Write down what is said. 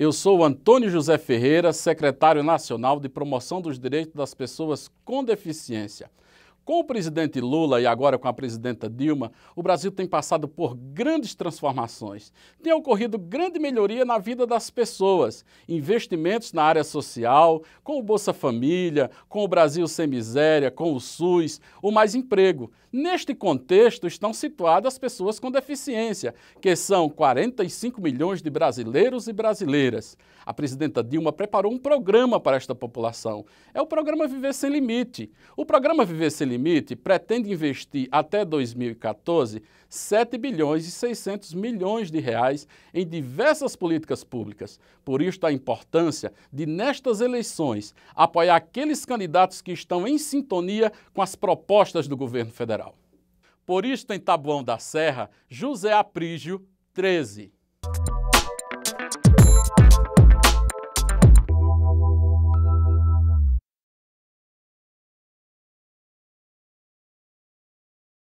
Eu sou Antônio José Ferreira, secretário nacional de promoção dos direitos das pessoas com deficiência. Com o presidente Lula e agora com a presidenta Dilma, o Brasil tem passado por grandes transformações. Tem ocorrido grande melhoria na vida das pessoas, investimentos na área social, com o Bolsa Família, com o Brasil Sem Miséria, com o SUS, o Mais Emprego. Neste contexto estão situadas as pessoas com deficiência, que são 45 milhões de brasileiros e brasileiras. A presidenta Dilma preparou um programa para esta população. É o programa Viver Sem Limite. O programa Viver Sem Limite limite, pretende investir até 2014 7 bilhões e 600 milhões de reais em diversas políticas públicas. Por isto a importância de nestas eleições apoiar aqueles candidatos que estão em sintonia com as propostas do governo federal. Por isto em Taboão da Serra, José Aprígio 13